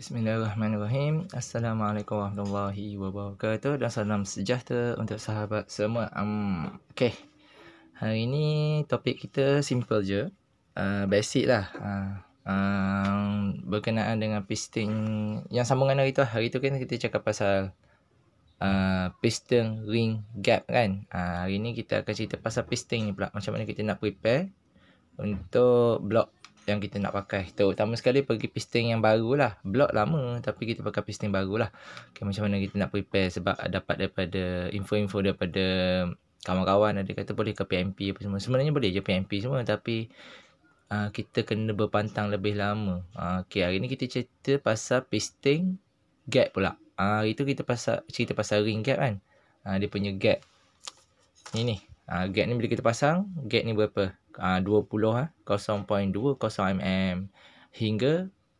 Bismillahirrahmanirrahim. Assalamualaikum warahmatullahi wabarakatuh dan salam sejahtera untuk sahabat semua. Um, okay. Hari ini topik kita simple je. Uh, basic lah. Uh, um, berkenaan dengan piston yang sambungan hari tu. Hari tu kan kita cakap pasal uh, piston ring gap kan. Uh, hari ni kita akan cerita pasal piston ni pula. Macam mana kita nak prepare untuk block yang kita nak pakai. tu, Terutama sekali pergi piston yang baru lah, Blok lama tapi kita pakai piston lah. Okay, macam mana kita nak prepare sebab dapat daripada info-info daripada kawan-kawan ada kata boleh ke PMP apa semua. Sebenarnya boleh je PMP semua tapi uh, kita kena berpantang lebih lama. Uh, ah, okay, hari ni kita cerita pasal piston gap pula. Ah uh, itu kita pasal cerita pasal ring gap kan. Uh, dia punya gap. Ini ni. Uh, gap ni bila kita pasang, gap ni berapa? 20 ha, 0.20 mm hingga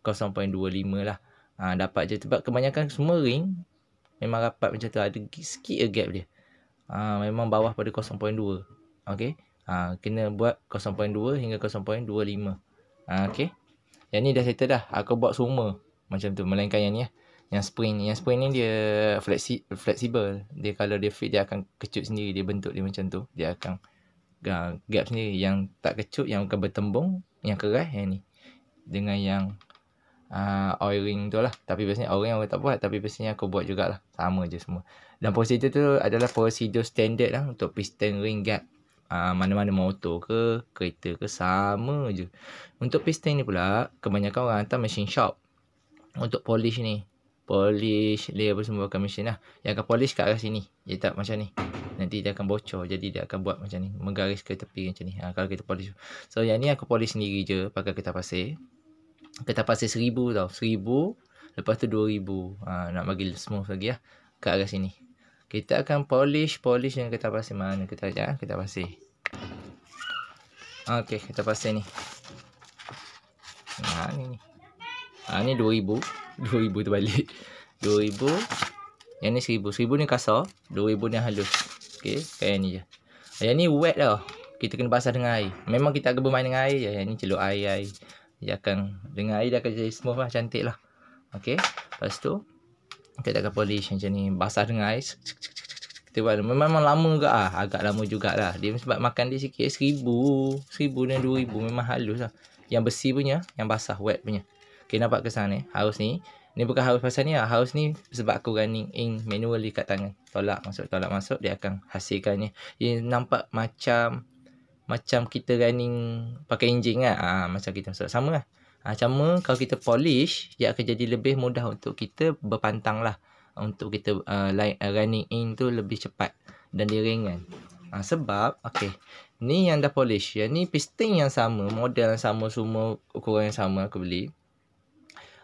0.25 lah. Ha, dapat je sebab kebanyakan semua ring memang rapat macam tu ada sikit a gap dia. Ha, memang bawah pada 0.2. Okey. Ha, kena buat 0.2 hingga 0.25. Ha, Okey. Yang ni dah settle dah. Aku buat semua macam tu melainkan yang ni lah. Yang spring ni. Yang spring ni dia fleksi, fleksibel. Dia kalau dia fit dia akan kecut sendiri. Dia bentuk dia macam tu. Dia akan uh, gap ni yang tak kecut yang bukan bertembung yang keras yang ni dengan yang uh, oiling tu lah tapi biasanya oiling aku tak buat tapi biasanya aku buat jugalah sama je semua dan prosedur tu adalah prosedur standard lah untuk piston ring gap uh, mana-mana motor ke kereta ke sama je untuk piston ni pula kebanyakan orang hantar machine shop untuk polish ni polish layer apa semua bukan machine lah yang akan polish kat arah sini dia tak macam ni nanti dia akan bocor jadi dia akan buat macam ni menggaris ke tepi macam ni ha, kalau kita polish so yang ni aku polish sendiri je pakai kertas pasir kertas pasir seribu tau seribu lepas tu dua ribu ha, nak bagi smooth lagi lah ke arah sini kita akan polish polish dengan kertas pasir mana kita ajak ha? kertas pasir ah, Okey, kertas pasir ni ha, ni ha, ni dua ribu dua ribu tu balik, dua ribu yang ni seribu Seribu ni kasar Dua ribu ni halus Okey, kain ni je. Yang ni wet tau. Kita kena basah dengan air. Memang kita agak bermain dengan air je. ni celup air, air. Dia akan, dengan air dia akan jadi smooth lah. Cantik lah. Okey. Lepas tu, kita akan polish macam ni. Basah dengan air. Kita buat. Memang, lama juga ah, Agak lama jugalah. Dia sebab makan dia sikit. Seribu. Seribu dan dua ribu. Memang halus lah. Yang besi punya, yang basah, wet punya. Okey, nampak kesan ni. Harus ni. Ni bukan haus pasal ni lah. Haus ni sebab aku running ink manual dekat tangan. Tolak masuk, tolak masuk. Dia akan hasilkannya. Dia nampak macam macam kita running pakai enjin kan. Ah, macam kita masuk. Sama lah. Ah, sama kalau kita polish, dia akan jadi lebih mudah untuk kita berpantang lah. Untuk kita uh, ah, line, uh, ah, running ink tu lebih cepat dan dia ringan. Ah, sebab, okay. Ni yang dah polish. Yang ni piston yang sama, model yang sama, semua ukuran yang sama aku beli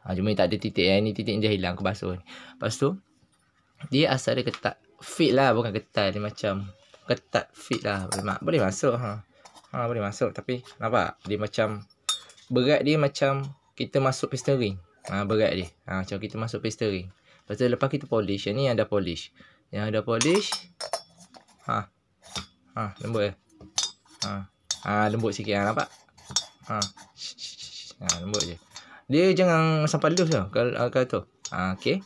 ha, Cuma tak ada titik yang ni Titik yang dah hilang Aku basuh ni Lepas tu Dia asal dia ketat Fit lah Bukan ketat Dia macam Ketat fit lah Boleh, boleh masuk ha. ha. Boleh masuk Tapi Nampak Dia macam Berat dia macam Kita masuk piston ring ha, Berat dia ha, Macam kita masuk piston ring Lepas tu lepas kita polish Yang ni yang dah polish Yang dah polish Ha Ha lembut ya Ha Ha lembut sikit ha, Nampak Ha, shh, ha lembut je dia jangan sampai lose tau kalau, kalau tu. Ha, okay.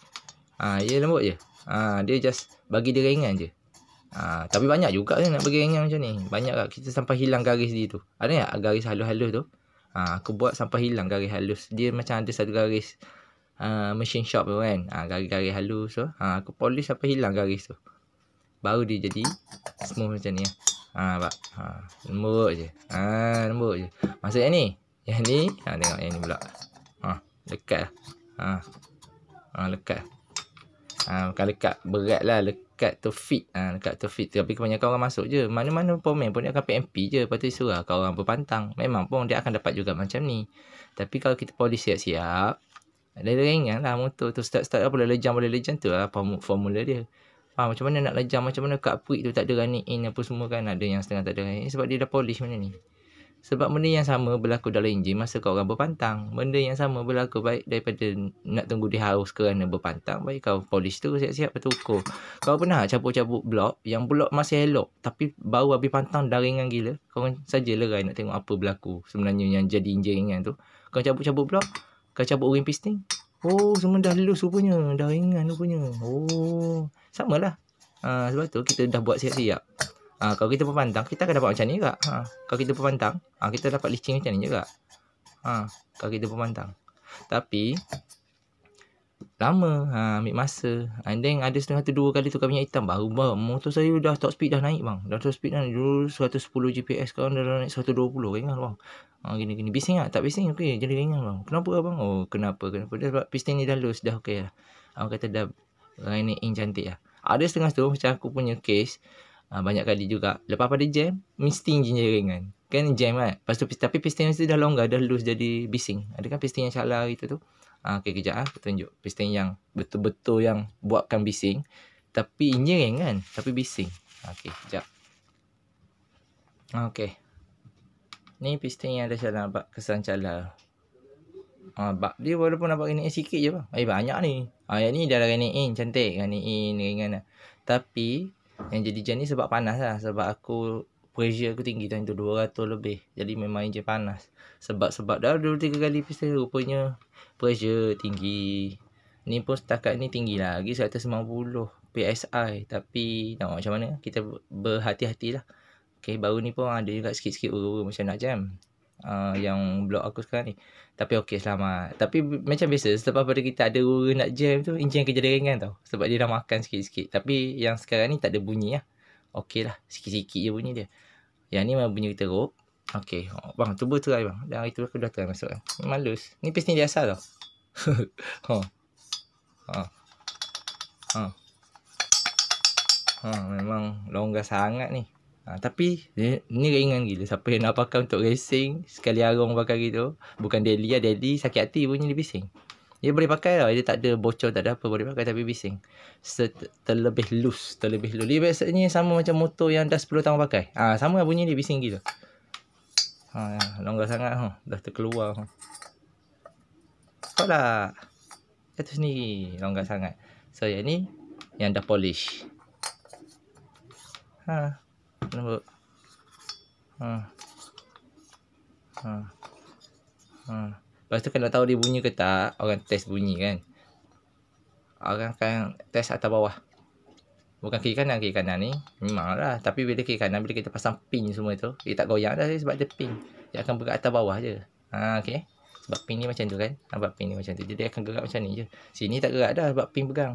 Ha, dia lembut je. Ha, dia just bagi dia ringan je. Ha, tapi banyak juga je nak bagi ringan macam ni. Banyak lah. Kita sampai hilang garis dia tu. Ada tak garis halus-halus tu? Ha, aku buat sampai hilang garis halus. Dia macam ada satu garis uh, machine shop tu kan. Ha, garis-garis halus tu. Ha, aku polish sampai hilang garis tu. Baru dia jadi smooth macam ni lah. Ha, nampak? Ha, lembut je. Ha, lembut je. Maksudnya ni. Yang ni. Ha, tengok yang ni pula. Ha, Lekat ha. ha lekat. Ha bukan lekat lah lekat tu fit. Ha lekat tu fit tapi kebanyakan orang masuk je. Mana-mana pemain pun dia akan PMP je patut surah kau orang berpantang. Memang pun dia akan dapat juga macam ni. Tapi kalau kita polis siap-siap ada ringan lah motor tu start-start apa lejam boleh lejam tu lah formula dia. Ha, macam mana nak lejam macam mana kat puik tu tak ada running in apa semua kan ada yang setengah tak ada running in sebab dia dah polish mana ni. Sebab benda yang sama berlaku dalam enjin masa kau orang berpantang. Benda yang sama berlaku baik daripada nak tunggu di haus kerana berpantang. Baik kau polish tu siap-siap patut ukur. Kau pernah capuk-capuk blok yang blok masih elok. Tapi baru habis pantang dah ringan gila. Kau saja lerai nak tengok apa berlaku sebenarnya yang jadi enjin ringan tu. Kau capuk-capuk blok. Kau capuk ring piston. Oh semua dah lulus rupanya. Dah ringan rupanya. Oh sama lah. Ah, sebab tu kita dah buat siap-siap ha, Kalau kita pemandang Kita akan dapat macam ni juga ha, Kalau kita pemandang, ha, Kita dapat licin macam ni juga ha, Kalau kita pemandang, Tapi Lama ha, Ambil masa And then ada setengah tu dua kali tukar minyak hitam Baru bang Motor saya dah top speed dah naik bang Dah top speed dah Dulu 110 GPS Sekarang dah naik 120 Ringan bang ha, Gini gini Bising tak? Tak bising okay. Jadi ringan bang Kenapa bang Oh kenapa kenapa dia, Sebab piston ni dah loose Dah okay lah Orang kata dah Rainik in cantik lah Ada setengah tu Macam aku punya case Ha, banyak kali juga. Lepas pada jam, mesti engineering ringan. Kan jam kan. Lepas tu, tapi piston yang dah longgar, dah loose jadi bising. Ada kan piston yang calar gitu tu. Ha, ah, okay, kejap lah. Ha, tunjuk. Piston yang betul-betul yang buatkan bising. Tapi engineering kan. Tapi bising. Ah, okay, kejap. Okay. Ni piston yang ada salah Nampak kesan salah? Ha, bak dia walaupun nampak kena sikit je bang. Eh, banyak ni. Ha, yang ni dah kena in. Cantik. Kena in. Ringan lah. Tapi, yang jadi jan ni sebab panas lah Sebab aku Pressure aku tinggi Time tu 200 lebih Jadi memang engine panas Sebab-sebab dah 2 tiga kali piston Rupanya Pressure tinggi Ni pun setakat ni tinggi lah Lagi 190 PSI Tapi Tak no, macam mana Kita berhati-hatilah Okay baru ni pun ada juga sikit-sikit Uru-uru macam nak jam Ah, yang blog aku sekarang ni. Tapi okey selamat. Tapi macam biasa selepas pada kita ada orang nak jam tu enjin kerja ringan kan tau. Sebab dia dah makan sikit-sikit. Tapi yang sekarang ni tak ada bunyi lah. Okey lah. Sikit-sikit je bunyi dia. Yang ni memang bunyi teruk. Okey. Oh, bang, cuba tu lah bang. Dan hari tu aku dah try masuk kan. Malus. Ni piece ni dia asal tau. ha. oh, Ha. Ha. Memang longgar sangat ni. Ha, tapi ni ringan gila siapa yang nak pakai untuk racing sekali arung pakai gitu bukan daily lah daily sakit hati bunyi dia bising dia boleh pakai lah dia tak ada bocor tak ada apa boleh pakai tapi bising Ser- terlebih loose terlebih loose dia biasanya sama macam motor yang dah 10 tahun pakai ha, sama lah bunyi dia bising gila ha, ya, longgar sangat huh. Ha. dah terkeluar huh. Ha. tak lah jatuh sendiri longgar sangat so yang ni yang dah polish ha nampak ha ha ha lepas tu kalau tahu dia bunyi ke tak orang test bunyi kan orang akan test atas bawah bukan kiri kanan kiri kanan ni memanglah tapi bila kiri kanan bila kita pasang pin semua tu dia tak goyang dah sebab dia pin dia akan bergerak atas bawah je ha okey sebab pin ni macam tu kan nampak ha, pin ni macam tu jadi akan gerak macam ni je sini tak gerak dah sebab pin pegang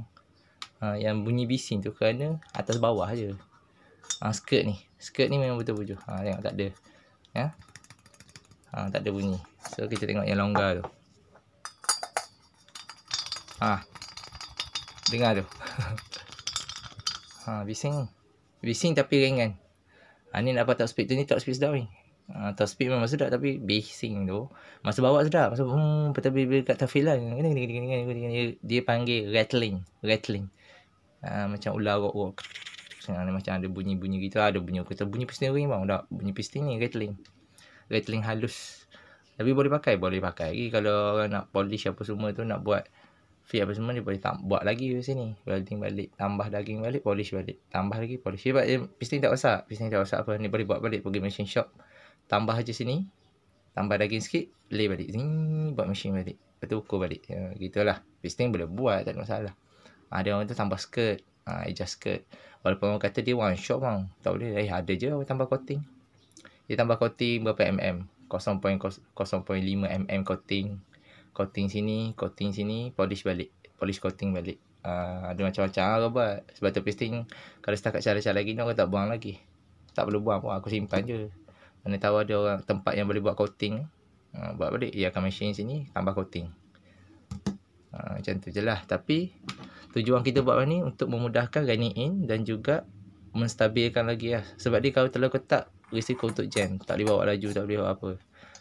ha, yang bunyi bising tu kerana atas bawah je ha, skirt ni skirt ni memang betul bujur ha, ah, tengok tak ada ya? ha, tak ada bunyi so kita tengok yang longgar tu ha, dengar tu ha, bising bising tapi ringan ha, ni nak dapat top speed tu ni top speed sedap ni ha, top speed memang sedap tapi bising tu masa bawa sedap masa hmm, tapi bila kat tafilan lah. dia, dia panggil rattling rattling Uh, macam ular rok-rok ada macam ada bunyi-bunyi gitu lah, ada bunyi kereta bunyi piston ring bang tak bunyi piston ni rattling rattling halus tapi boleh pakai boleh pakai lagi kalau orang nak polish apa semua tu nak buat fit apa semua dia boleh tak buat lagi di sini welding balik tambah daging balik polish balik tambah lagi polish sebab eh, piston tak rosak piston tak rosak apa ni boleh buat balik pergi machine shop tambah aja sini tambah daging sikit lay balik ni buat machine balik lepas tu ukur balik ya, gitulah piston boleh buat tak ada masalah ada orang tu tambah skirt ha, just skirt walaupun orang kata dia one shot bang tak boleh eh ada je orang tambah coating dia tambah coating berapa mm 0.5 mm coating coating sini coating sini polish balik polish coating balik ha, ada macam-macam lah buat sebab tu pasting kalau setakat cara-cara lagi ni orang tak buang lagi tak perlu buang pun aku simpan je mana tahu ada orang tempat yang boleh buat coating ha, buat balik dia akan machine sini tambah coating ha, macam tu je lah tapi tujuan kita buat ni untuk memudahkan running in dan juga menstabilkan lagi lah. Sebab dia kalau terlalu ketat, risiko untuk jam. Tak boleh bawa laju, tak boleh bawa apa.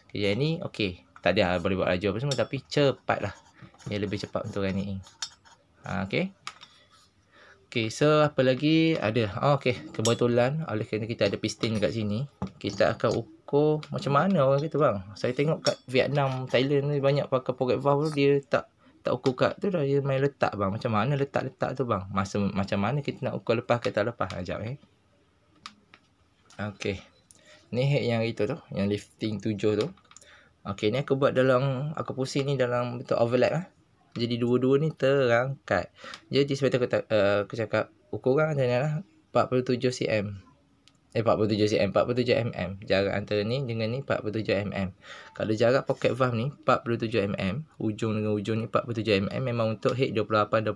Okay, yang ni, okey. Tak ada lah, boleh bawa laju apa semua. Tapi cepat lah. Dia lebih cepat untuk running in. Ha, okey. Okey, so apa lagi? Ada. Oh, okey. Kebetulan, oleh kerana kita ada piston dekat sini. Kita akan ukur macam mana orang kita bang. Saya tengok kat Vietnam, Thailand ni banyak pakai pocket valve dia tak tak ukur kad tu dah dia main letak bang. Macam mana letak-letak tu bang? Masa macam mana kita nak ukur lepas kita lepas? Sekejap eh. Okey. Ni head yang itu tu, yang lifting 7 tu. Okey, ni aku buat dalam aku pusing ni dalam bentuk overlap lah. Jadi dua-dua ni terangkat. Jadi sebab tu aku, uh, aku cakap ukuran macam ni lah. 47 cm eh, 47 cm 47 mm jarak antara ni dengan ni 47 mm kalau jarak pocket valve ni 47 mm hujung dengan hujung ni 47 mm memang untuk head 28 24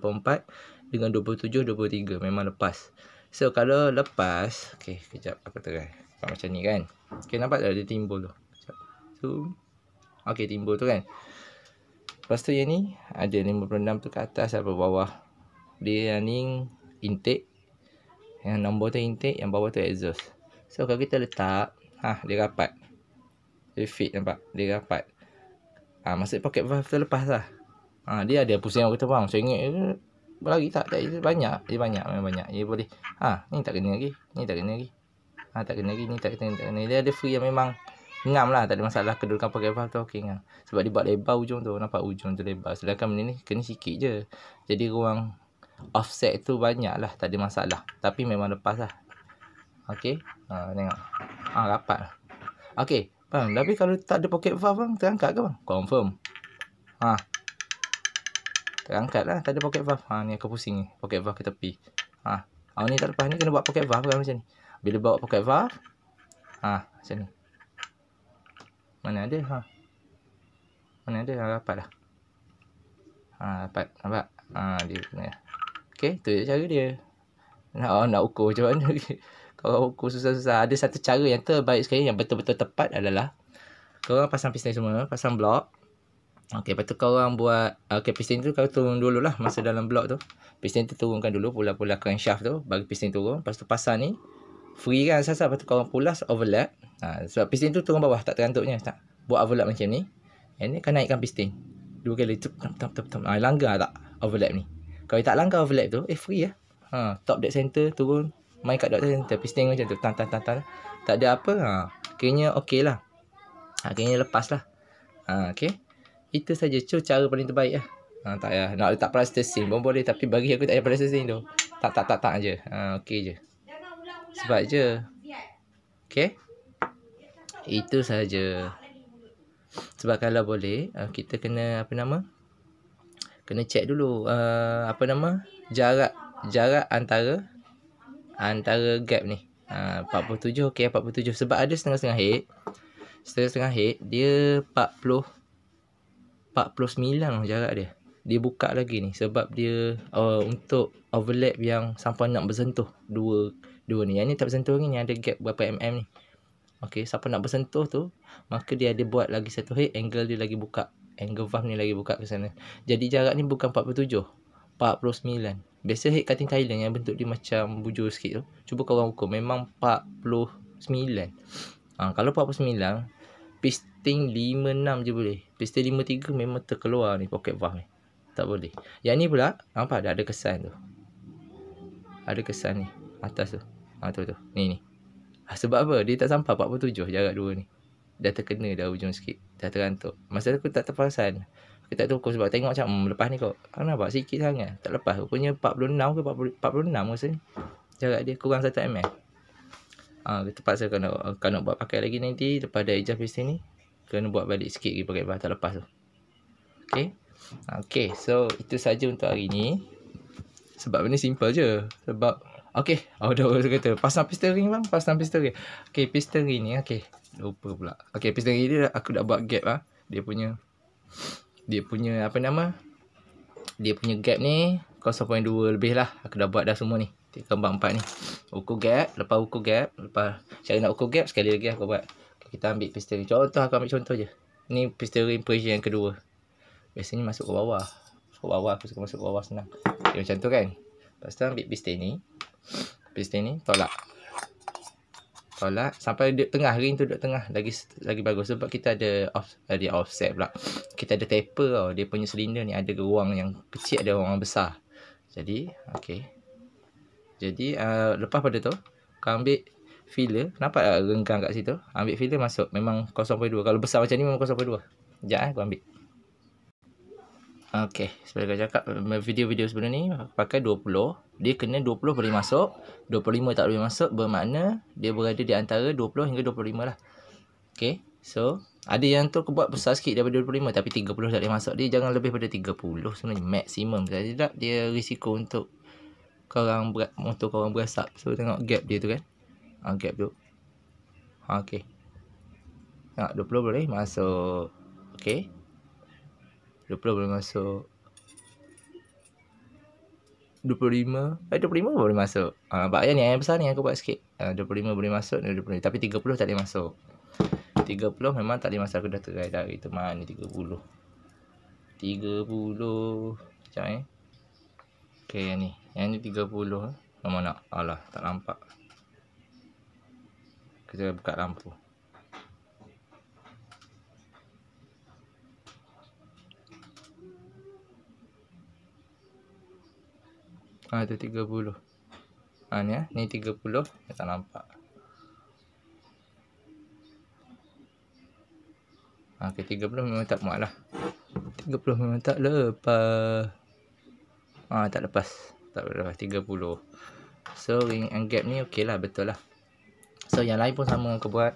dengan 27 23 memang lepas so kalau lepas okey kejap aku terai macam ni kan okey nampak tak dia timbul tu kejap so okey timbul tu kan lepas tu yang ni ada 56 tu ke atas apa bawah dia yang ni intake yang nombor tu intake, yang bawah tu exhaust. So kalau kita letak, ha dia rapat. Dia fit nampak, dia rapat. Ha ah, maksud pocket valve tu lepas lah. Ha dia ada pusing aku kita bang. So ingat eh, lagi tak, tak dia banyak, dia banyak memang banyak. Dia boleh. Ha ni tak kena lagi, ni tak kena lagi. Ha tak kena lagi, ni tak kena, tak kena. Dia ada free yang memang ngam lah tak ada masalah kedudukan pakai valve tu okey ngam sebab dia buat lebar ujung tu nampak ujung tu lebar sedangkan benda ni kena sikit je jadi ruang offset tu banyak lah tak ada masalah tapi memang lepas lah ok ha, tengok ha, rapat lah ok bang, tapi kalau tak ada pocket valve bang terangkat ke bang confirm ha. terangkat lah tak ada pocket valve ha, ni aku pusing ni pocket valve ke tepi ha. Ha, ni tak lepas ni kena buat pocket valve kan macam ni bila bawa pocket valve ha, macam ni mana ada ha? mana ada ha, rapat lah ha, rapat nampak ha, dia punya Okay, tu je cara dia. Nak, oh, nak ukur macam mana. Kalau ukur susah-susah. Ada satu cara yang terbaik sekali yang betul-betul tepat adalah korang pasang piston semua. Pasang blok. Okay, lepas tu korang buat okay, piston tu kau turun dulu lah masa dalam blok tu. Piston tu turunkan dulu pula-pula shaft tu bagi piston turun. Lepas tu pasang ni free kan asas-asas. Lepas tu korang pulas overlap. Ha, sebab piston tu turun bawah tak terantuknya. Tak. Buat overlap macam ni. Yang ni kan naikkan piston. Dua kali tu. Tam, tam, tam, tam. Ha, langgar tak overlap ni. Kalau tak langgar overlap tu Eh free lah ha, Top dead center Turun Main kat dead center Piston macam tu Tan tan tan tan Tak ada apa ha. Akhirnya okey lah Akhirnya lepas lah ha, Okay Itu saja So cara paling terbaik lah ha, Tak payah Nak letak plaster sing pun boleh Tapi bagi aku tak payah plaster sing tu Tak tak tak tak je ha, Okay je Sebab je Okay Itu saja Sebab kalau boleh eh, Kita kena apa nama kena check dulu uh, apa nama jarak jarak antara antara gap ni uh, 47 ke okay, 47 sebab ada setengah-setengah head setengah-setengah head dia 40 49 jarak dia dia buka lagi ni sebab dia uh, untuk overlap yang sampai nak bersentuh dua dua ni yang ni tak bersentuh ni ada gap berapa mm ni Okey siapa nak bersentuh tu Maka dia ada buat lagi satu head Angle dia lagi buka angle valve ni lagi buka ke sana. Jadi jarak ni bukan 47, 49. Biasa head cutting Thailand yang bentuk dia macam bujur sikit tu. Cuba korang ukur. Memang 49. Ha, kalau 49, piston 56 je boleh. Piston 53 memang terkeluar ni pocket valve ni. Tak boleh. Yang ni pula, apa ada, ada kesan tu. Ada kesan ni. Atas tu. Ha, tu tu. Ni ni. Ha, sebab apa? Dia tak sampai 47 jarak dua ni. Dah terkena dah ujung sikit dah terantuk. Masa tu aku tak terperasan. Aku tak tahu sebab tengok macam hmm, lepas ni kok. Ah, kenapa? Sikit sangat. Tak lepas. Rupanya 46 ke 40, 46 rasa ni. Jarak dia kurang 1 mm. Ah, ha, terpaksa kena nak buat pakai lagi nanti lepas dah adjust piston ni. Kena buat balik sikit lagi pakai bahan tak lepas tu. Okay. Okay. So, itu saja untuk hari ni. Sebab benda simple je. Sebab Okay. Oh, dah orang kata. Pasang pistol ring bang. Pasang pistol ring. Okay, pistol ring ni. Okay. Lupa pula. Okay, pistol ring ni aku dah buat gap lah. Dia punya... Dia punya apa nama? Dia punya gap ni 0.2 lebih lah. Aku dah buat dah semua ni. 3.4 ni. Ukur gap. Lepas ukur gap. Lepas cara nak ukur gap. Sekali lagi aku buat. Kita ambil pistol ring. Contoh aku ambil contoh je. Ni pistol ring pressure yang kedua. Biasanya masuk ke bawah. Ke bawah aku suka masuk ke bawah senang. Okay, macam tu kan. Lepas tu ambil pistol ni piston ni tolak tolak sampai duduk tengah ring tu duduk tengah lagi lagi bagus sebab kita ada off ada offset pula kita ada taper tau dia punya silinder ni ada ruang yang kecil ada ruang besar jadi okey jadi uh, lepas pada tu kau ambil filler kenapa uh, renggang kat situ ambil filler masuk memang 0.2 kalau besar macam ni memang 0.2 jap eh aku ambil 0.2 Okey, seperti saya cakap video-video sebelum ni pakai 20, dia kena 20 boleh masuk, 25 tak boleh masuk bermakna dia berada di antara 20 hingga 25 lah. Okey. So, ada yang tu kebuat besar sikit daripada 25 tapi 30 tak boleh masuk. Dia jangan lebih daripada 30 sebenarnya maksimum. Kalau tidak dia risiko untuk korang berat motor korang berasap. So tengok gap dia tu kan. Ha, gap tu. Ha, okey. Ha, ah, 20 boleh masuk. Okey. 20 eh, boleh masuk 25 Eh ah, 25 boleh masuk ha, Nampak ya ni yang besar ni aku buat sikit ha, ah, 25 boleh masuk ni 25. Tapi 30 tak boleh masuk 30 memang tak boleh masuk Aku dah try dah Kita mana 30 30 Sekejap eh Okay yang ni Yang ni 30 eh. Mama nak Alah tak nampak Kita buka lampu Ha tu 30. Ha ah, ni eh. ni 30 dia tak nampak. Ah, ke 30 memang tak muatlah. 30 memang tak lepas. Ah, tak lepas. Tak lepas 30. So ring and gap ni lah betul lah. So yang lain pun sama aku buat.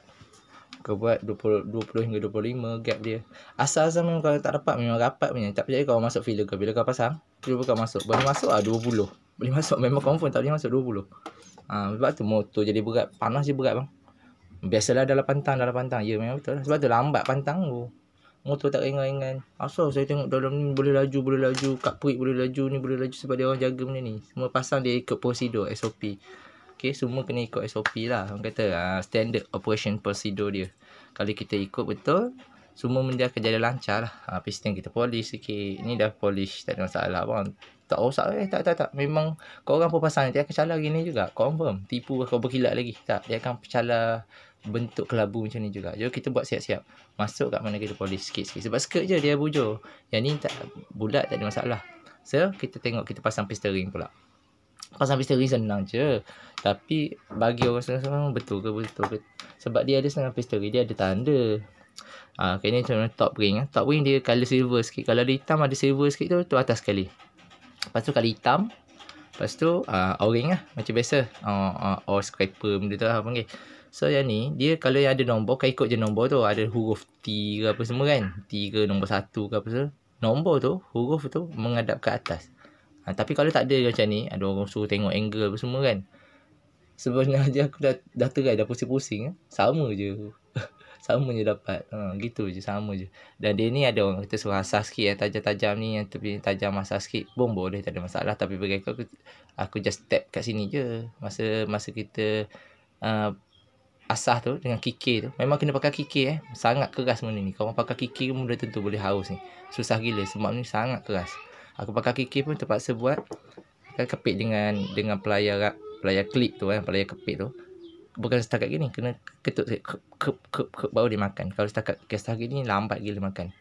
Aku buat 20, 20 hingga 25 gap dia. Asal-asal kalau tak dapat memang rapat punya. Tak percaya kau masuk filler kau. Bila kau pasang, cuba kau masuk. Baru masuk lah 20 boleh masuk memang confirm tak boleh masuk 20 ah ha, sebab tu motor jadi berat panas je berat bang biasalah dalam pantang dalam pantang ya memang betul lah. sebab tu lambat pantang tu motor tak ringan-ringan asal saya tengok dalam ni boleh laju boleh laju kat perik boleh laju ni boleh laju sebab dia orang jaga benda ni semua pasang dia ikut prosedur SOP Okay, semua kena ikut SOP lah Orang kata uh, standard operation procedure dia Kalau kita ikut betul Semua benda akan jadi lancar lah uh, ah, Piston kita polish sikit Ni dah polish tak ada masalah bang tak rosak eh tak tak tak memang kau orang pun pasang dia akan calar gini juga confirm tipu kau berkilat lagi tak dia akan calar bentuk kelabu macam ni juga jadi kita buat siap-siap masuk kat mana kita polis sikit-sikit sebab skirt je dia bujur yang ni tak bulat tak ada masalah so kita tengok kita pasang pistol ring pula pasang pistol ring senang je tapi bagi orang senang-senang betul ke betul ke sebab dia ada senang pistol ring dia ada tanda Ah, uh, okay, ni macam top ring eh. Top ring dia color silver sikit Kalau dia hitam ada silver sikit tu Tu atas sekali Lepas tu kali hitam Lepas tu uh, ah, o lah Macam biasa uh, uh, oh, O-scraper oh, oh, benda tu lah apa panggil So yang ni Dia kalau yang ada nombor Kau ikut je nombor tu Ada huruf T ke apa semua kan T ke nombor satu, ke apa semua Nombor tu Huruf tu mengadap ke atas uh, Tapi kalau tak ada macam ni Ada orang suruh tengok angle apa semua kan Sebenarnya aku dah, dah terai Dah pusing-pusing eh. Sama je Sama je dapat ha, Gitu je sama je Dan dia ni ada orang kata suruh asah sikit yang eh, tajam-tajam ni Yang tepi tajam asah sikit pun boleh tak ada masalah Tapi bagi aku aku, aku just tap kat sini je Masa masa kita uh, asah tu dengan kiki tu Memang kena pakai kiki eh Sangat keras benda ni Kalau pakai kiki, pun dah tentu boleh haus ni Susah gila sebab ni sangat keras Aku pakai kiki pun terpaksa buat kepit dengan dengan pelayar pelayar klik tu eh, pelayar kepit tu bukan setakat gini kena ketuk sikit kep, kep, kep, kep, baru dia makan kalau setakat kes hari ni lambat gila makan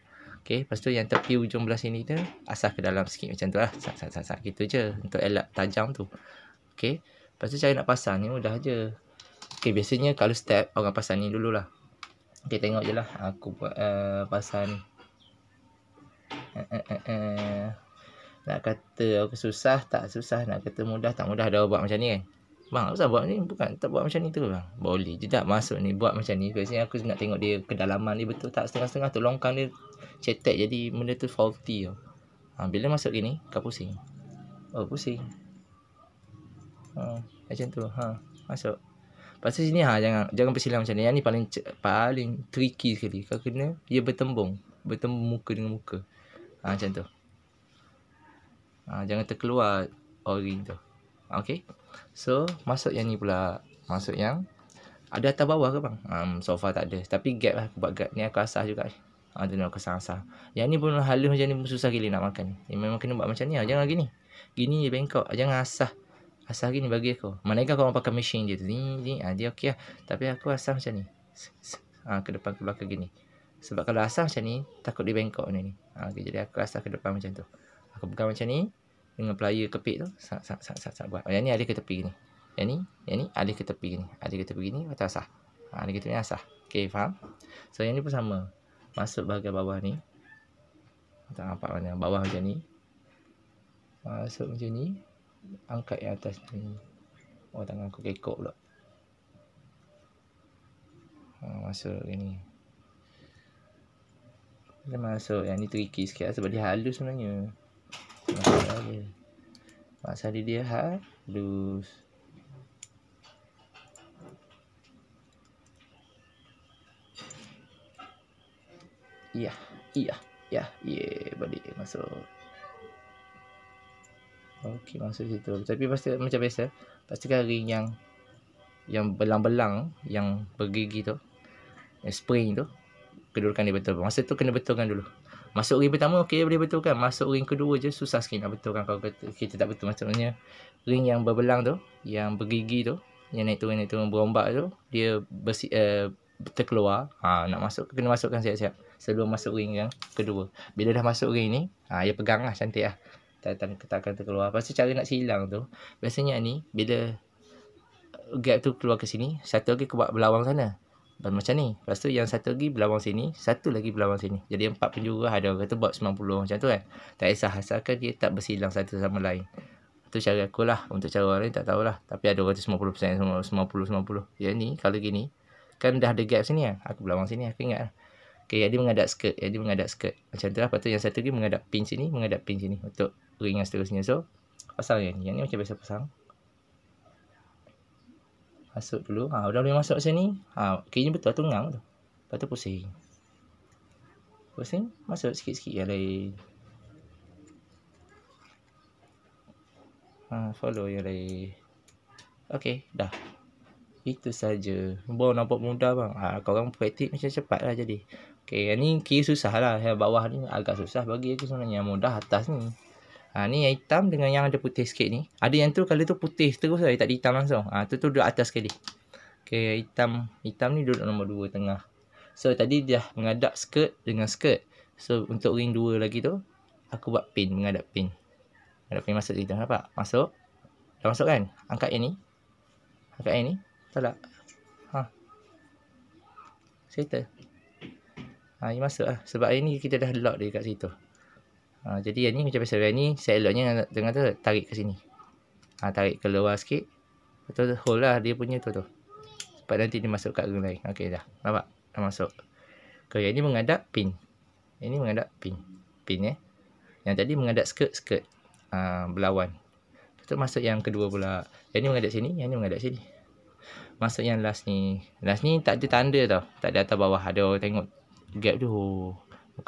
Okay, lepas tu yang tepi ujung belah sini tu asah ke dalam sikit macam tu lah sat, sat, sat, sat, gitu je untuk elak tajam tu Okay, lepas tu cara nak pasang ni mudah je Okay, biasanya kalau step orang pasang ni dululah Okay, tengok je lah aku buat uh, pasang ni uh, uh, uh, uh. Nak kata aku susah tak susah, nak kata mudah tak mudah dah buat macam ni kan Bang, kenapa buat ni? Bukan, tak buat macam ni tu lah. Boleh je tak masuk ni buat macam ni. Sebab aku nak tengok dia kedalaman ni betul tak setengah-setengah tu longkang dia cetek jadi benda tu faulty tu. Ha, bila masuk gini, kau pusing. Oh, pusing. Ha, macam tu. Ha, masuk. Pasal sini ha jangan jangan bersilang macam ni. Yang ni paling paling tricky sekali. Kau kena dia bertembung, bertembung muka dengan muka. Ha, macam tu. Ha, jangan terkeluar ori tu. Okay. So masuk yang ni pula Masuk yang Ada atas bawah ke bang? Um, so far tak ada Tapi gap lah buat gap Ni aku asah juga Ah, tu ni aku asah Yang ni pun halus macam ni Susah gila nak makan ni. memang kena buat macam ni lah Jangan gini Gini je bengkok ah, Jangan asah Asah gini bagi aku Mana kan kau pakai mesin dia tu Ni ni ah, Dia okey lah Tapi aku asah macam ni ah, Ke depan ke belakang gini Sebab kalau asah macam ni Takut dia bengkok ni ni ah, Jadi aku asah ke depan macam tu Aku pegang macam ni dengan player kepik tu sat sat sat sat, sat buat. Oh, yang ni ada ke tepi ni. Yang ni, yang ni ada ke tepi ni. ada ke tepi ni atas asah. Ha alih ke tepi ni asah. Ah, Okey, faham? So yang ni pun sama. Masuk bahagian bawah ni. Tak nampak mana bawah macam ni. Masuk macam ni. Angkat yang atas ni. Oh tangan aku kekok pula. Ha, masuk yang ni. Dia masuk yang ni tricky sikit lah sebab dia halus sebenarnya masa di dia halus. Iya, iya, iya, iya, balik masuk. Okey, masuk situ. Tapi pasti macam biasa. Pasti kari yang yang belang-belang, yang bergigi tu. Yang spring tu kedudukan dia betul Masa tu kena betulkan dulu Masuk ring pertama okey boleh betulkan Masuk ring kedua je susah sikit nak betulkan Kalau kata, kita tak betul maksudnya Ring yang berbelang tu Yang bergigi tu Yang naik turun itu berombak tu Dia bersi, uh, terkeluar ha, Nak masuk kena masukkan siap-siap Sebelum masuk ring yang kedua Bila dah masuk ring ni ha, Dia ya peganglah lah cantik lah tak, tak, tak akan terkeluar Pasti tu cara nak silang tu Biasanya ni Bila Gap tu keluar ke sini Satu lagi kebak belawang sana dan macam ni. Lepas tu yang satu lagi berlawang sini, satu lagi berlawang sini. Jadi empat penjuru ada orang kata buat 90 macam tu kan. Tak kisah asalkan dia tak bersilang satu sama lain. itu cara aku lah. Untuk cara orang lain tak tahulah. Tapi ada orang tu 90%, 90-90. Yang ni kalau gini, kan dah ada gap sini kan. Aku berlawang sini, aku ingat lah. Okay, jadi mengadap skirt. Jadi mengadap skirt. Macam tu lah. Lepas tu yang satu lagi mengadap pin sini, mengadap pin sini. Untuk ring yang seterusnya. So, pasang yang ni. Yang ni macam biasa pasang. Masuk dulu. Ha, dah boleh masuk sini. Ha, kayaknya betul tu ngang tu. Lepas tu pusing. Pusing. Masuk sikit-sikit yang lain. Ha, follow yang lain. Okay, dah. Itu saja. Bawa nampak mudah bang. Ha, orang praktik macam cepat lah jadi. Okay, yang ni kira susah lah. Yang bawah ni agak susah bagi aku sebenarnya. Yang mudah atas ni. Ha, ni yang hitam dengan yang ada putih sikit ni. Ada yang tu kalau tu putih terus lah. Tak ada hitam langsung. Ha, tu tu duduk atas sekali. Okay, hitam hitam ni duduk nombor dua tengah. So, tadi dia mengadap skirt dengan skirt. So, untuk ring dua lagi tu, aku buat pin, mengadap pin. Mengadap pin masuk situ. Nampak? Masuk. Dah masuk kan? Angkat yang ni. Angkat yang ni. Tolak. Ha. Settle. Ha, ini masuk lah. Sebab ini kita dah lock dia kat situ. Ha, jadi yang ni macam biasa yang ni saya eloknya dengan tu tarik ke sini. Ha, tarik keluar sikit. Tu hole lah dia punya tu tu. Sebab nanti dia masuk kat ring lain. Okey dah. Nampak? Dah masuk. Okay, yang ni menghadap pin. Yang ni menghadap pin. Pin eh. Yang tadi menghadap skirt-skirt. Ha, berlawan. Tu masuk yang kedua pula. Yang ni menghadap sini. Yang ni menghadap sini. Masuk yang last ni. Last ni tak ada tanda tau. Tak ada atas bawah. Ada orang tengok gap tu. Oh,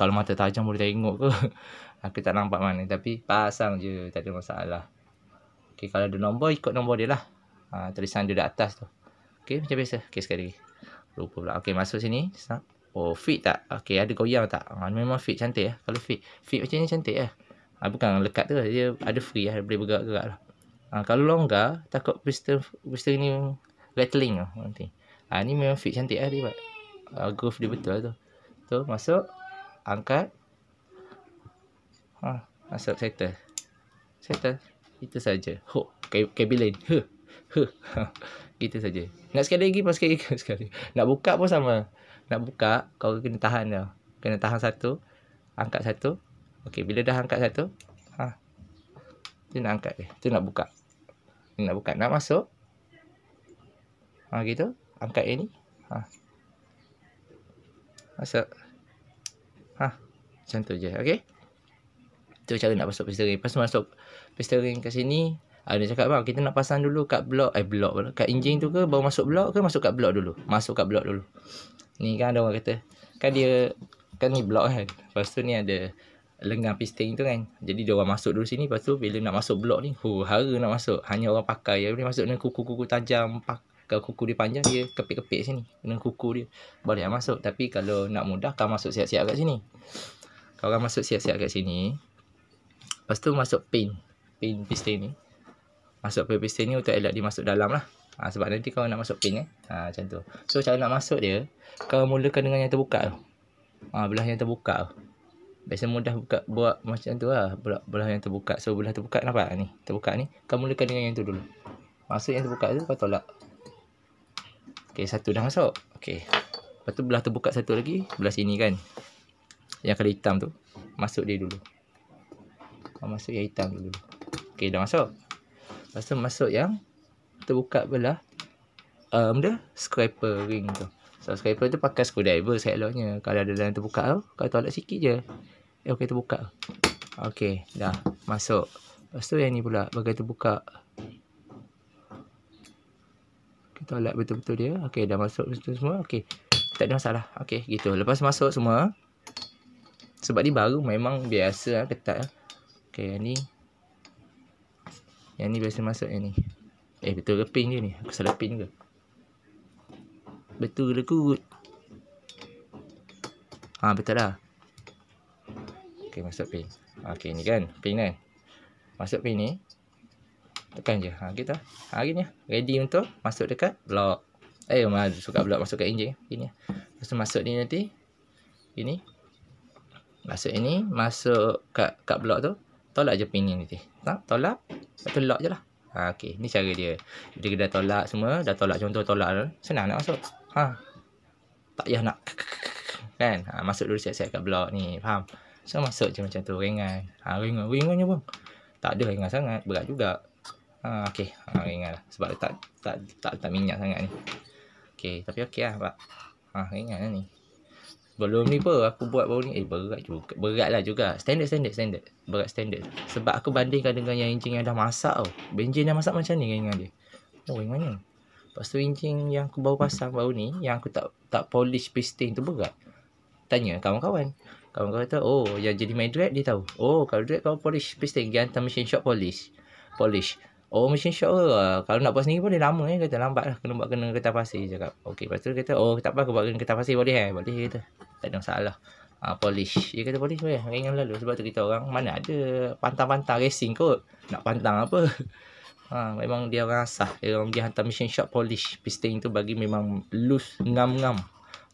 kalau mata tajam boleh tengok ke. Aku tak nampak mana Tapi pasang je Tak ada masalah Okay kalau ada nombor Ikut nombor dia lah ha, Tulisan dia di atas tu Okay macam biasa Okay sekali lagi Lupa pula Okay masuk sini Snap Oh fit tak Okay ada goyang tak ha, Memang fit cantik ya Kalau fit Fit macam ni cantik ya ha, Bukan lekat tu Dia ada free ya Boleh bergerak-gerak lah ha, Kalau longgar Takut piston Piston ni Rattling lah nanti ha, Ni memang fit cantik ya, dia buat uh, Groove dia betul lah tu Tu masuk Angkat Ah, asap settle. Settle. Kita saja. Ho, kabilin. Ke- huh. Huh. kita saja. Nak sekali lagi pas sekali sekali. Nak buka pun sama. Nak buka kau kena tahan dia. Kena tahan satu. Angkat satu. Okey, bila dah angkat satu, ha. tu nak angkat dia. Tu nak buka. Dia nak buka. Nak masuk. Ha gitu. Angkat ini. ni. Ha. Masuk. Ha. Macam tu je. Okey tu cara nak masuk pestering Lepas tu masuk pestering kat sini ada ah, uh, cakap bang kita nak pasang dulu kat blok eh blok pula kat enjin tu ke baru masuk blok ke masuk kat blok dulu masuk kat blok dulu ni kan ada orang kata kan dia kan ni blok kan lepas tu ni ada lengang piston tu kan jadi dia orang masuk dulu sini lepas tu bila nak masuk blok ni hu hara nak masuk hanya orang pakai ya boleh masuk dengan kuku-kuku tajam pak kalau kuku dia panjang dia kepik-kepik sini dengan kuku dia boleh lah masuk tapi kalau nak mudah kau masuk siap-siap kat sini kau orang masuk siap-siap kat sini Lepas tu masuk pin Pin piston ni Masuk pin piston ni untuk elak dia masuk dalam lah ha, Sebab nanti kau nak masuk pin ni eh? ha, Macam tu So cara nak masuk dia Kau mulakan dengan yang terbuka tu ha, Belah yang terbuka tu Biasa mudah buka buat macam tu lah belah, belah yang terbuka So belah terbuka nampak ni Terbuka ni Kau mulakan dengan yang tu dulu Masuk yang terbuka tu kau tolak Okay satu dah masuk Okay Lepas tu belah terbuka satu lagi Belah sini kan Yang kali hitam tu Masuk dia dulu kau masuk yang hitam dulu Okay dah masuk Lepas tu masuk yang Terbuka belah um, Dia scraper ring tu So scraper tu pakai screwdriver Seloknya Kalau ada dalam terbuka tu Kau tolak sikit je Eh okay terbuka Okay dah masuk Lepas tu yang ni pula Bagai terbuka Kita tolak betul-betul dia Okay dah masuk betul semua Okay tak ada masalah Okay gitu Lepas masuk semua Sebab ni baru memang biasa lah, ketat lah. Okay, yang ni Yang ni biasa masuk yang ni Eh, betul ke pin je ni? Aku salah pin ke? Betul ke kut? Ha, ah, betul lah Okay, masuk pin ah, Okay, ni kan, pin kan Masuk pin ni Tekan je, ha, gitu Ha, gini lah. ready untuk masuk dekat blok Eh, mal, suka blok masuk kat enjin Gini lah Lepas tu masuk ni nanti Gini Masuk ini masuk kat kat blok tu tolak je pin ni nak tolak. Satu lock je lah. Ha, okay. Ni cara dia. Dia dah tolak semua. Dah tolak contoh tolak. Senang nak masuk. Ha. Tak payah nak. Kan? Ha, masuk dulu siap-siap kat blok ni. Faham? So, masuk je macam tu. Ringan. Ha, ringan. Ringan je pun. Tak ada ringan sangat. Berat juga. Ha, okay. Ha, ringan lah. Sebab tak, tak, tak, tak minyak sangat ni. Okay. Tapi okay lah. Ha, ringan lah ni. Sebelum ni pun aku buat baru ni Eh berat juga Berat lah juga Standard standard standard Berat standard Sebab aku bandingkan dengan yang enjin yang dah masak tau Benjin yang masak macam ni dengan dia Oh yang mana Lepas tu enjin yang aku baru pasang baru ni Yang aku tak tak polish piston tu berat Tanya kawan-kawan Kawan-kawan kata Oh yang jadi main drag dia tahu Oh kalau drag kau polish piston Dia hantar machine shop polish Polish Oh machine shop ke? Kalau nak buat sendiri boleh dia lama eh. Kata lambat lah. Kena buat kena kertas pasir. Cakap. Okay. Lepas tu kata. Oh tak apa. Aku buat kena kertas pasir boleh eh. Boleh kata. Tak ada masalah. Ha, polish. Dia kata polish boleh. Ringan lalu. Sebab tu kita orang. Mana ada pantang-pantang racing kot. Nak pantang apa. Ha, memang dia orang asah. Dia orang pergi hantar machine shop polish. Piston tu bagi memang loose. Ngam-ngam.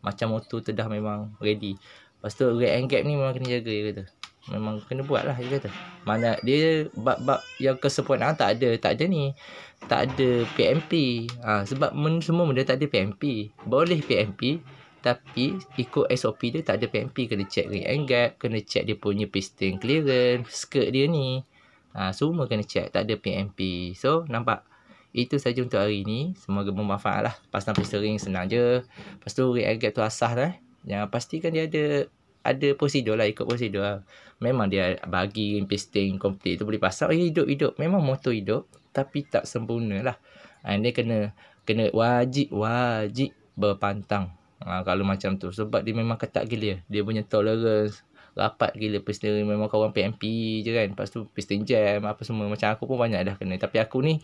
Macam motor tu dah memang ready. Lepas tu red and gap ni memang kena jaga dia kata memang kena buat lah dia kata mana dia bab-bab yang kesempurnaan ah, tak ada tak ada ni tak ada PMP ha, ah, sebab men, semua benda tak ada PMP boleh PMP tapi ikut SOP dia tak ada PMP kena check ring and gap kena check dia punya piston clearance skirt dia ni ha, semua kena check tak ada PMP so nampak itu saja untuk hari ni semoga bermanfaat lah pasang piston ring senang je lepas tu ring and gap tu asah lah eh. jangan pastikan dia ada ada prosedur lah ikut prosedur lah. Memang dia bagi pasting komplit tu boleh pasang oh hidup hidup. Memang motor hidup tapi tak sempurna lah. Ha, dia kena kena wajib wajib berpantang. Ha, kalau macam tu sebab dia memang ketat gila. Dia punya tolerance rapat gila piston memang kawan PMP je kan. Lepas tu piston jam apa semua macam aku pun banyak dah kena tapi aku ni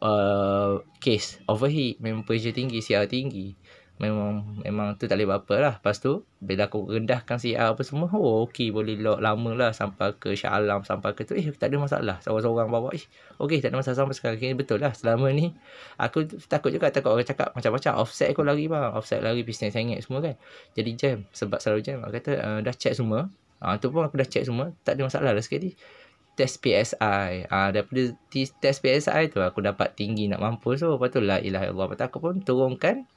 uh, case overheat memang pressure tinggi, siar tinggi memang memang tu tak boleh buat apa lah. Lepas tu, bila aku rendahkan si apa semua, oh okey boleh lock lama lah sampai ke Shah Alam, sampai ke tu. Eh, tak ada masalah. Seorang-seorang bawa, eh, okey tak ada masalah sampai sekarang. Okay, betul lah, selama ni. Aku takut juga, takut orang cakap macam-macam. Offset aku lari bang. Offset lari, pisang sengit semua kan. Jadi jam. Sebab selalu jam. Aku kata, uh, dah check semua. Ah uh, tu pun aku dah check semua. Tak ada masalah lah sekali. Test PSI. Ah uh, daripada test PSI tu aku dapat tinggi nak mampu. So, oh, lepas tu lah ilah Allah. Lepas tu aku pun turunkan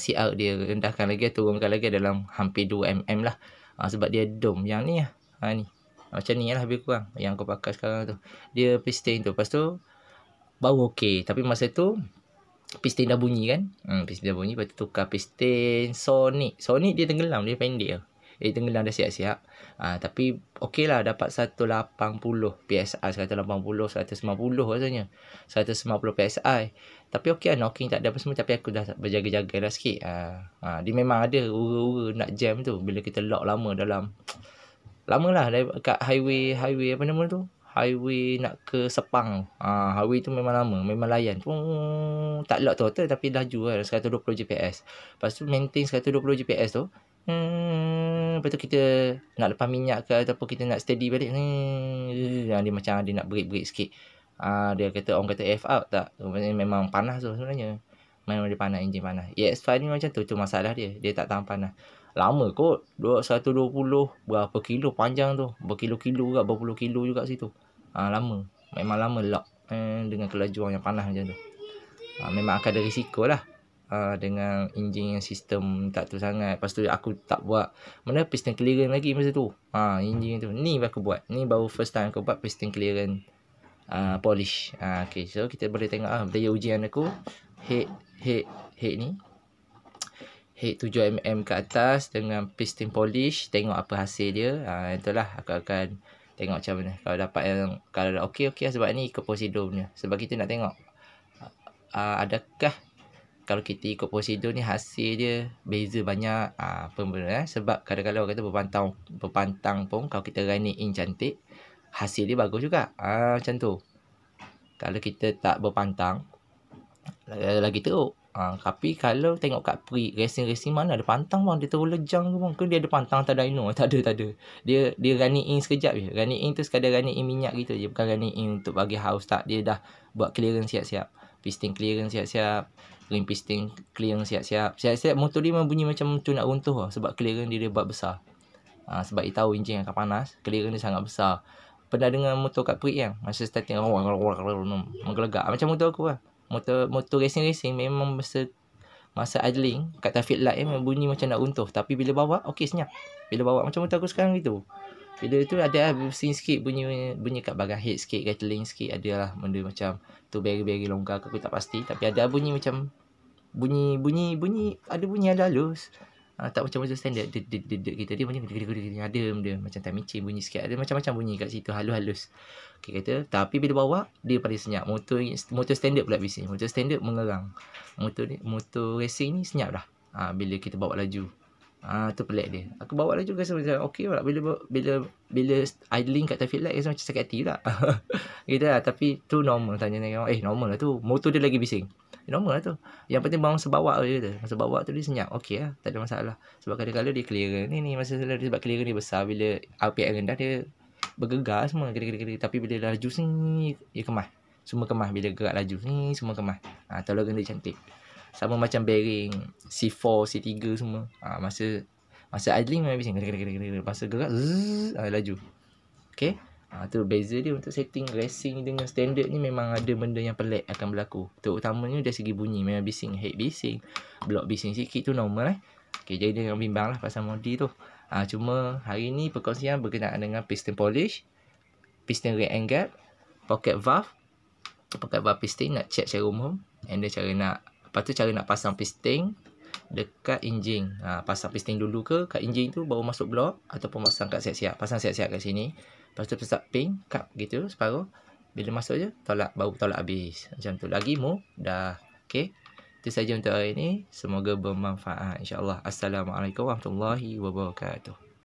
CR ah, dia rendahkan lagi eh, Turunkan lagi dalam hampir 2mm lah uh, Sebab dia dome yang ni lah ha, ni. Macam ni lah lebih kurang Yang aku pakai sekarang tu Dia piston tu Lepas tu Baru okey Tapi masa tu Piston dah bunyi kan hmm, Piston dah bunyi Lepas tu tukar piston Sonic Sonic dia tenggelam Dia pendek lah Eh tenggelam dah siap-siap uh, Tapi okey lah dapat 180 PSI 180, 190 rasanya 190 PSI Tapi okey lah knocking tak ada apa semua Tapi aku dah berjaga-jaga lah sikit uh, uh, Dia memang ada ura-ura nak jam tu Bila kita lock lama dalam Lama lah kat highway Highway apa nama tu Highway nak ke Sepang uh, Highway tu memang lama Memang layan Pum, Tak lock total Tapi laju lah 120 GPS Lepas tu maintain 120 GPS tu Hmm, lepas tu kita nak lepas minyak ke ataupun kita nak steady balik. Hmm, hmm, hmm dia macam dia nak break-break sikit. uh, dia kata orang kata F out tak. Memang panas tu sebenarnya. Memang dia panas, enjin panas. ES5 ni macam tu, tu masalah dia. Dia tak tahan panas. Lama kot, 120 berapa kilo panjang tu. Berkilo-kilo juga, berpuluh kilo juga situ. uh, lama. Memang lama lock eh, dengan kelajuan yang panas macam tu. Uh, memang akan ada risiko lah uh, dengan enjin yang sistem tak tu sangat. Lepas tu aku tak buat mana piston clearance lagi masa tu. Ha uh, enjin tu ni baru aku buat. Ni baru first time aku buat piston clearance uh, polish. Ah uh, okey so kita boleh tengok ah uh, daya ujian aku head head head ni. Head 7mm ke atas dengan piston polish tengok apa hasil dia. Ah uh, itulah aku akan tengok macam mana kalau dapat yang kalau okey okey lah sebab ni ikut prosedur punya. Sebab kita nak tengok Uh, adakah kalau kita ikut prosedur ni hasil dia beza banyak ah uh, benda eh sebab kadang-kadang orang kata berpantang berpantang pun kalau kita running in cantik hasil dia bagus juga ah uh, macam tu kalau kita tak berpantang lagi tu, ah uh, tapi kalau tengok kat pre racing-racing mana ada pantang bang dia terus lejang ke bang ke dia ada pantang tak ada ino tak ada tak ada dia dia running in sekejap je running in tu sekadar running in minyak gitu je bukan running in untuk bagi house tak dia dah buat clearance siap-siap piston clearance siap-siap Clean piston Clean siap-siap Siap-siap motor dia bunyi macam tu nak runtuh lah Sebab clearance dia dia besar ha, Sebab dia tahu enjin akan panas Clearance dia sangat besar Pernah dengar motor kat perik kan Masa starting Menggelegak Macam motor aku lah Motor motor racing-racing memang masa Masa idling Kat traffic light eh, memang bunyi macam nak runtuh Tapi bila bawa Okay senyap Bila bawa macam motor aku sekarang gitu bila tu ada lah bising sikit bunyi bunyi kat bagian head sikit, gatling sikit Ada lah benda macam tu beri-beri longgar aku tak pasti Tapi ada lah bunyi macam bunyi bunyi bunyi ada bunyi yang halus uh, ah, tak macam macam standard de de de de kita dia macam gede gede gede ada benda macam tak micin bunyi sikit ada macam macam bunyi kat situ halus halus okey kata tapi bila bawa dia paling senyap motor motor standard pula bising motor standard mengerang motor ni motor racing ni senyap dah uh, bila kita bawa laju Ah uh, tu pelik dia. Aku bawa laju rasa macam okey pula bila bila bila idling kat traffic light rasa macam sakit hati pula. gitu lah tapi tu normal tanya dengan eh normal lah tu motor dia lagi bising normal lah tu Yang penting bangsa bawa je tu Masa bawa tu dia senyap Okay lah Tak ada masalah Sebab kadang-kadang dia clear, Ni ni masa selalu dia Sebab clear dia besar Bila RPM rendah dia Bergegar semua kira -kira Tapi bila laju ni, Dia kemah Semua kemah Bila gerak laju ni Semua kemah ha, Tolong dia cantik Sama macam bearing C4, C3 semua ha, Masa Masa idling Masa gerak-gerak Masa gerak zzz, ha, Laju Okay Ha, tu beza dia untuk setting racing dengan standard ni memang ada benda yang pelik akan berlaku. Terutamanya dari segi bunyi memang bising, head bising, block bising sikit tu normal eh. Okay, jadi dia jangan bimbang lah pasal modi tu. Ha, cuma hari ni perkongsian berkenaan dengan piston polish, piston rate and gap, pocket valve, pocket valve piston nak check secara umum and then cara nak, lepas tu cara nak pasang piston dekat enjin. Ha, pasang piston dulu ke kat enjin tu baru masuk blok ataupun pasang kat siap-siap. Pasang siap-siap kat sini. Lepas tu pesat pink kap gitu separuh. Bila masuk je tolak bau tolak habis. Macam tu lagi mu dah. Okey. Itu saja untuk hari ini. Semoga bermanfaat insya-Allah. Assalamualaikum warahmatullahi wabarakatuh.